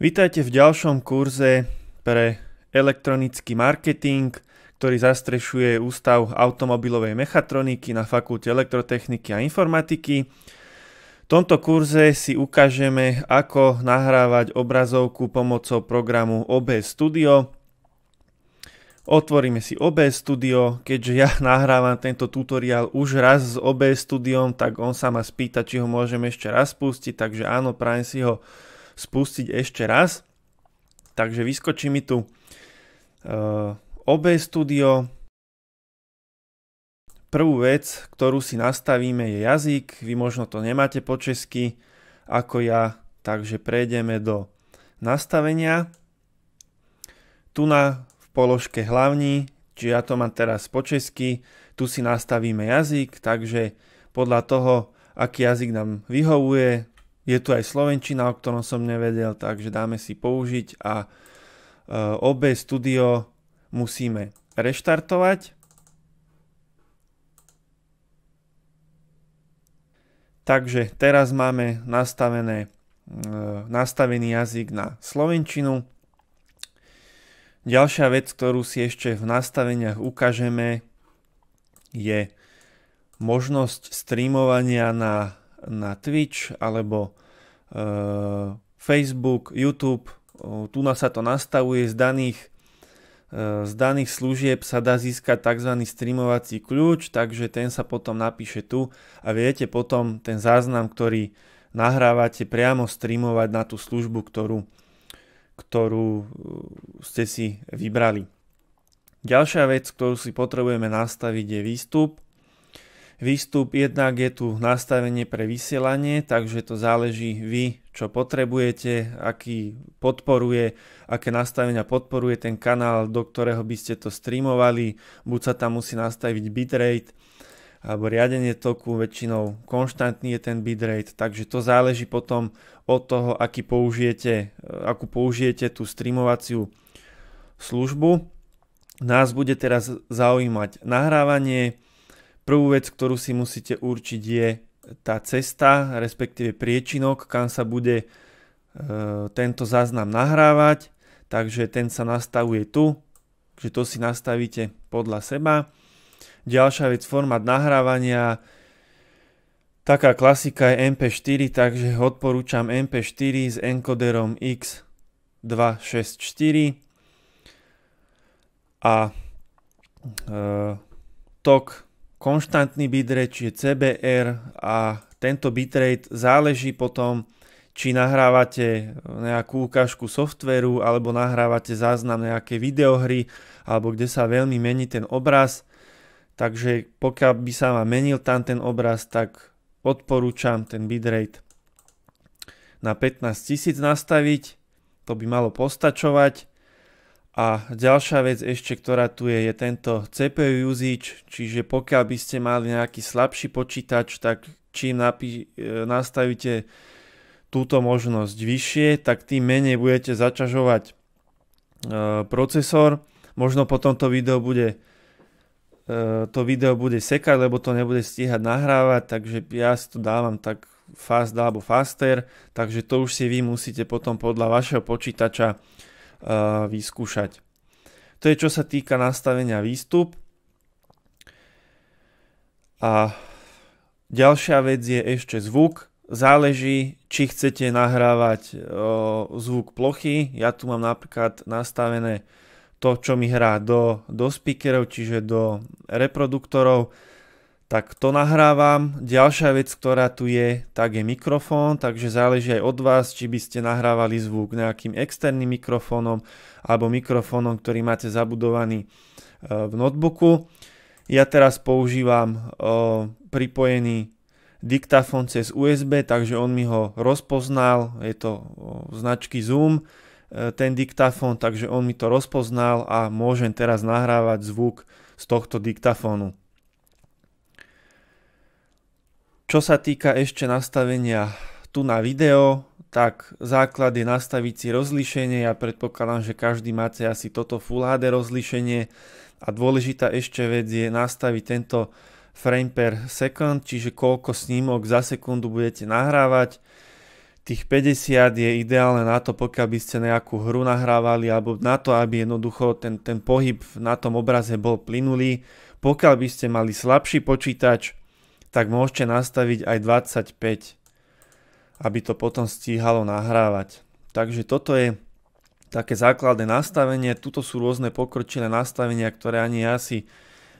Vítajte v ďalšom kurze pre elektronický marketing, ktorý zastrešuje Ústav automobilovej mechatroniky na Fakulte elektrotechniky a informatiky. V tomto kurze si ukážeme, ako nahrávať obrazovku pomocou programu OBS Studio. Otvoríme si OBS Studio, keďže ja nahrávam tento tutoriál už raz s OBS Studiom, tak on sa ma spýta, či ho môžem ešte raz pustiť, takže áno, prajem si ho spustiť ešte raz. Takže vyskočí mi tu uh, OB Studio. Prvú vec, ktorú si nastavíme je jazyk. Vy možno to nemáte po česky ako ja, takže prejdeme do nastavenia. Tu na v položke hlavní, či ja to mám teraz po česky, tu si nastavíme jazyk, takže podľa toho, aký jazyk nám vyhovuje, je tu aj Slovenčina, o ktorom som nevedel, takže dáme si použiť a e, OB Studio musíme reštartovať. Takže teraz máme nastavené, e, nastavený jazyk na Slovenčinu. Ďalšia vec, ktorú si ešte v nastaveniach ukážeme, je možnosť streamovania na na Twitch alebo e, Facebook, YouTube. Tu sa to nastavuje z daných, e, z daných služieb sa dá získať tzv. streamovací kľúč, takže ten sa potom napíše tu a viete potom ten záznam, ktorý nahrávate priamo streamovať na tú službu, ktorú, ktorú e, ste si vybrali. Ďalšia vec, ktorú si potrebujeme nastaviť je výstup výstup, jednak je tu nastavenie pre vysielanie, takže to záleží vy, čo potrebujete, aký podporuje, aké nastavenia podporuje ten kanál, do ktorého by ste to streamovali, buď sa tam musí nastaviť bitrate, alebo riadenie toku, väčšinou konštantný je ten bitrate, takže to záleží potom od toho, aký použijete, akú použijete tú streamovaciu službu. Nás bude teraz zaujímať nahrávanie, Prvú vec, ktorú si musíte určiť je tá cesta, respektíve priečinok, kam sa bude e, tento záznam nahrávať. Takže ten sa nastavuje tu, že to si nastavíte podľa seba. Ďalšia vec, format nahrávania. Taká klasika je MP4, takže odporúčam MP4 s enkoderom X264 a e, tok konštantný bitrate, čiže CBR a tento bitrate záleží potom, či nahrávate e, nejakú ukážku softveru alebo nahrávate záznam nejaké videohry alebo kde sa veľmi mení ten obraz. Takže pokiaľ by sa vám menil tam ten obraz, tak odporúčam ten bitrate na 15 000 nastaviť. To by malo postačovať. A ďalšia vec ešte, ktorá tu je, je tento CPU usage, čiže pokiaľ by ste mali nejaký slabší počítač, tak čím napí- e, nastavíte túto možnosť vyššie, tak tým menej budete zaťažovať e, procesor. Možno po tomto video bude e, to video bude sekať, lebo to nebude stíhať nahrávať, takže ja si to dávam tak fast alebo faster, takže to už si vy musíte potom podľa vašeho počítača Eh, vyskúšať. To je čo sa týka nastavenia výstup. A ďalšia vec je ešte zvuk. Záleží, či chcete nahrávať eh, zvuk plochy. Ja tu mám napríklad nastavené to, čo mi hrá do, do speakerov, čiže do reproduktorov tak to nahrávam. Ďalšia vec, ktorá tu je, tak je mikrofón, takže záleží aj od vás, či by ste nahrávali zvuk nejakým externým mikrofónom alebo mikrofónom, ktorý máte zabudovaný e, v notebooku. Ja teraz používam e, pripojený diktafón cez USB, takže on mi ho rozpoznal, je to značky Zoom, e, ten diktafón, takže on mi to rozpoznal a môžem teraz nahrávať zvuk z tohto diktafónu. Čo sa týka ešte nastavenia tu na video, tak základ je nastaviť si rozlíšenie. Ja predpokladám, že každý máte asi toto Full HD rozlíšenie. A dôležitá ešte vec je nastaviť tento frame per second, čiže koľko snímok za sekundu budete nahrávať. Tých 50 je ideálne na to, pokiaľ by ste nejakú hru nahrávali alebo na to, aby jednoducho ten, ten pohyb na tom obraze bol plynulý. Pokiaľ by ste mali slabší počítač, tak môžete nastaviť aj 25, aby to potom stíhalo nahrávať. Takže toto je také základné nastavenie. Tuto sú rôzne pokročilé nastavenia, ktoré ani ja si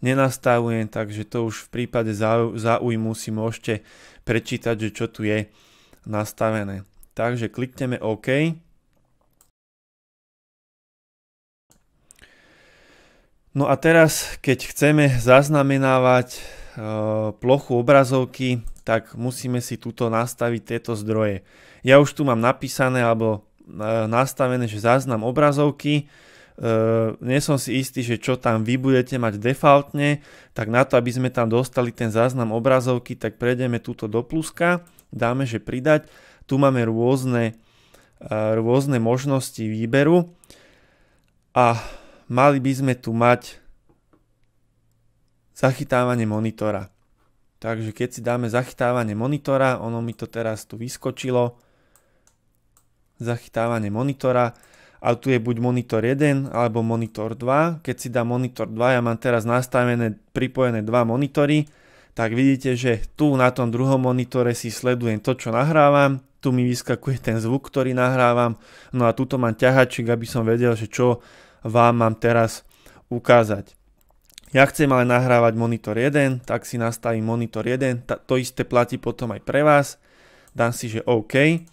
nenastavujem, takže to už v prípade záujmu si môžete prečítať, že čo tu je nastavené. Takže klikneme OK. No a teraz, keď chceme zaznamenávať Eh, plochu obrazovky, tak musíme si tuto nastaviť tieto zdroje. Ja už tu mám napísané alebo eh, nastavené, že záznam obrazovky, eh, nie som si istý, že čo tam vy budete mať defaultne, tak na to, aby sme tam dostali ten záznam obrazovky, tak prejdeme túto do pluska, dáme, že pridať. Tu máme rôzne, rôzne možnosti výberu a mali by sme tu mať zachytávanie monitora. Takže keď si dáme zachytávanie monitora, ono mi to teraz tu vyskočilo, zachytávanie monitora a tu je buď monitor 1 alebo monitor 2. Keď si dám monitor 2, ja mám teraz nastavené pripojené dva monitory, tak vidíte, že tu na tom druhom monitore si sledujem to, čo nahrávam, tu mi vyskakuje ten zvuk, ktorý nahrávam, no a tuto mám ťahačik, aby som vedel, že čo vám mám teraz ukázať. Ja chcem ale nahrávať monitor 1, tak si nastavím monitor 1, to isté platí potom aj pre vás, dám si, že OK.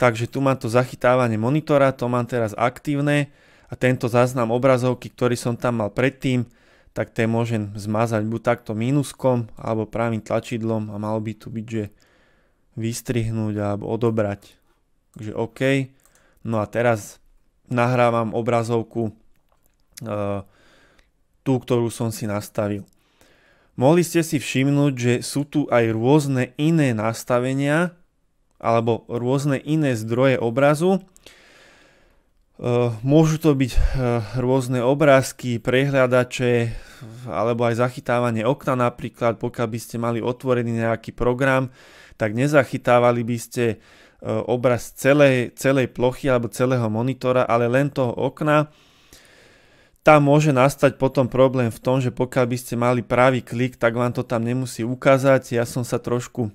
Takže tu mám to zachytávanie monitora, to mám teraz aktívne a tento záznam obrazovky, ktorý som tam mal predtým, tak ten môžem zmazať buď takto mínuskom alebo pravým tlačidlom a malo by tu byť, že vystrihnúť alebo odobrať. Takže OK. No a teraz nahrávam obrazovku e, tú, ktorú som si nastavil. Mohli ste si všimnúť, že sú tu aj rôzne iné nastavenia alebo rôzne iné zdroje obrazu. E, môžu to byť e, rôzne obrázky, prehľadače alebo aj zachytávanie okna napríklad, pokiaľ by ste mali otvorený nejaký program, tak nezachytávali by ste e, obraz celej, celej plochy alebo celého monitora, ale len toho okna tam môže nastať potom problém v tom, že pokiaľ by ste mali pravý klik, tak vám to tam nemusí ukázať. Ja som sa trošku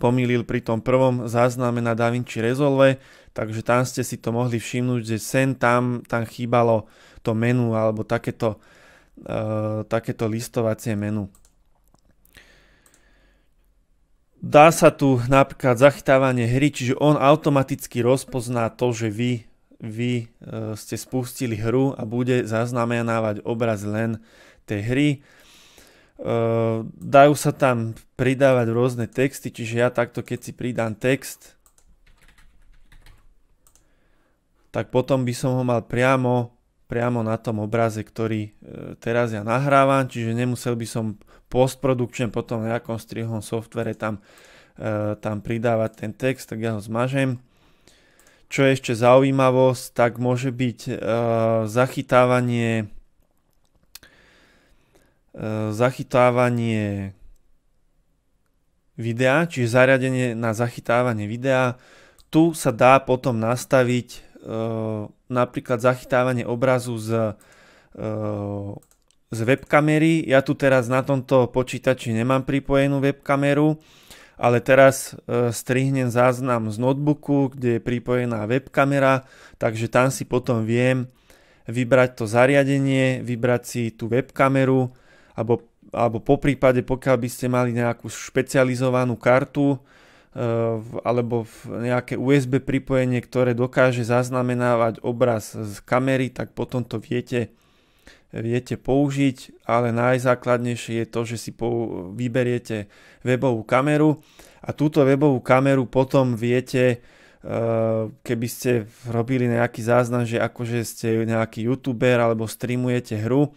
pomýlil pri tom prvom zázname na DaVinci Resolve, takže tam ste si to mohli všimnúť, že sen tam, tam chýbalo to menu alebo takéto, uh, takéto listovacie menu. Dá sa tu napríklad zachytávanie hry, čiže on automaticky rozpozná to, že vy vy e, ste spustili hru a bude zaznamenávať obraz len tej hry. E, dajú sa tam pridávať rôzne texty, čiže ja takto keď si pridám text, tak potom by som ho mal priamo, priamo na tom obraze, ktorý e, teraz ja nahrávam, čiže nemusel by som postprodukčne potom na nejakom strihom softvere tam, tam pridávať ten text, tak ja ho zmažem čo je ešte zaujímavosť, tak môže byť eh, zachytávanie eh, zachytávanie videa, čiže zariadenie na zachytávanie videa. Tu sa dá potom nastaviť eh, napríklad zachytávanie obrazu z, z webkamery. Ja tu teraz na tomto počítači nemám pripojenú webkameru, ale teraz e, strihnem záznam z notebooku, kde je pripojená webkamera, takže tam si potom viem vybrať to zariadenie, vybrať si tú webkameru, alebo, alebo po prípade, pokiaľ by ste mali nejakú špecializovanú kartu, e, alebo v nejaké USB pripojenie, ktoré dokáže zaznamenávať obraz z kamery, tak potom to viete viete použiť, ale najzákladnejšie je to, že si vyberiete webovú kameru a túto webovú kameru potom viete, e, keby ste robili nejaký záznam, že akože ste nejaký youtuber alebo streamujete hru,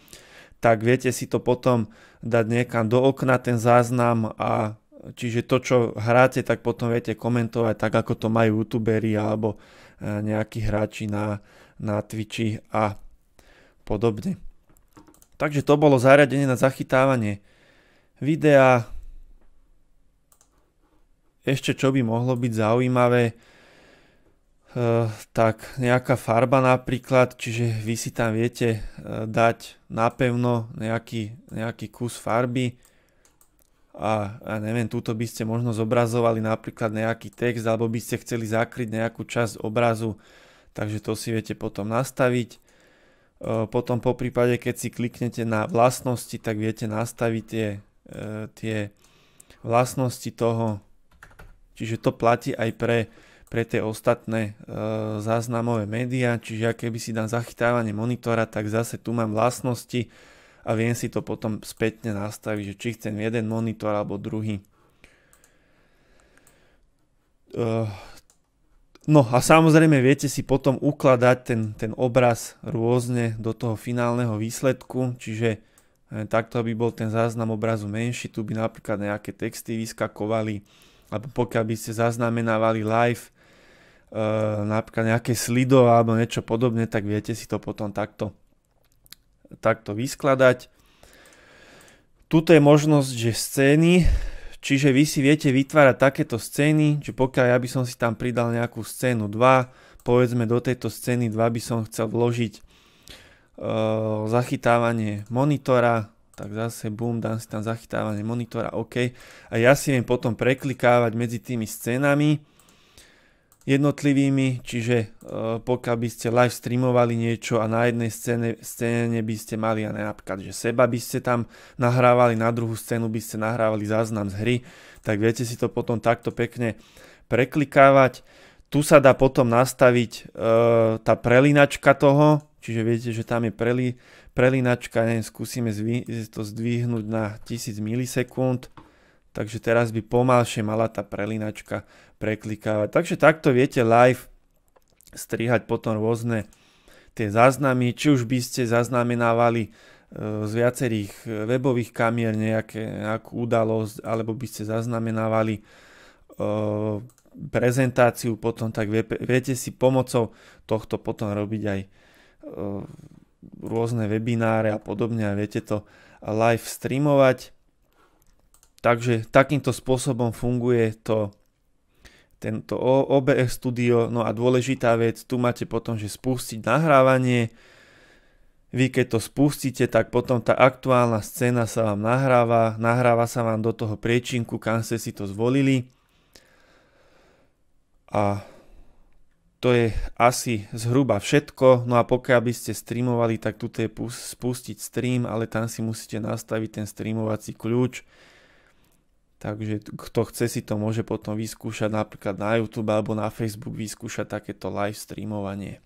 tak viete si to potom dať niekam do okna ten záznam a čiže to, čo hráte, tak potom viete komentovať tak, ako to majú youtuberi alebo e, nejakí hráči na, na Twitchi a podobne. Takže to bolo zariadenie na zachytávanie videa. Ešte čo by mohlo byť zaujímavé, eh, tak nejaká farba napríklad, čiže vy si tam viete eh, dať napevno nejaký, nejaký kus farby a ja neviem, túto by ste možno zobrazovali napríklad nejaký text alebo by ste chceli zakryť nejakú časť obrazu, takže to si viete potom nastaviť. E, potom po prípade, keď si kliknete na vlastnosti, tak viete nastaviť tie, e, tie vlastnosti toho. Čiže to platí aj pre, pre tie ostatné e, záznamové médiá. Čiže keby si dám zachytávanie monitora, tak zase tu mám vlastnosti a viem si to potom spätne nastaviť, že či chcem jeden monitor alebo druhý No a samozrejme viete si potom ukladať ten, ten obraz rôzne do toho finálneho výsledku, čiže eh, takto by bol ten záznam obrazu menší, tu by napríklad nejaké texty vyskakovali, alebo pokiaľ by ste zaznamenávali live e, napríklad nejaké slido alebo niečo podobné, tak viete si to potom takto, takto vyskladať. Tuto je možnosť, že scény, Čiže vy si viete vytvárať takéto scény, že pokiaľ ja by som si tam pridal nejakú scénu 2, povedzme do tejto scény 2 by som chcel vložiť e, zachytávanie monitora, tak zase bum, dám si tam zachytávanie monitora, OK. A ja si viem potom preklikávať medzi tými scénami, jednotlivými, čiže eh, pokiaľ by ste live streamovali niečo a na jednej scéne, scéne by ste mali a napríklad, že seba by ste tam nahrávali, na druhú scénu by ste nahrávali záznam z hry, tak viete si to potom takto pekne preklikávať. Tu sa dá potom nastaviť e, tá prelinačka toho, čiže viete, že tam je preli, prelinačka, neviem, skúsime zvi, to zdvihnúť na 1000 milisekúnd, takže teraz by pomalšie mala tá prelinačka preklikávať. Takže takto viete live strihať potom rôzne tie záznamy, či už by ste zaznamenávali e, z viacerých e, webových kamier nejaké, nejakú udalosť, alebo by ste zaznamenávali e, prezentáciu potom, tak viete si pomocou tohto potom robiť aj rôzne webináre a podobne a viete to live streamovať. Takže takýmto spôsobom funguje to tento OBS Studio. No a dôležitá vec, tu máte potom, že spustiť nahrávanie. Vy keď to spustíte, tak potom tá aktuálna scéna sa vám nahráva, nahráva sa vám do toho priečinku, kam ste si to zvolili. A to je asi zhruba všetko. No a pokiaľ by ste streamovali, tak tu je spustiť stream, ale tam si musíte nastaviť ten streamovací kľúč Takže kto chce si to môže potom vyskúšať napríklad na YouTube alebo na Facebook vyskúšať takéto live streamovanie.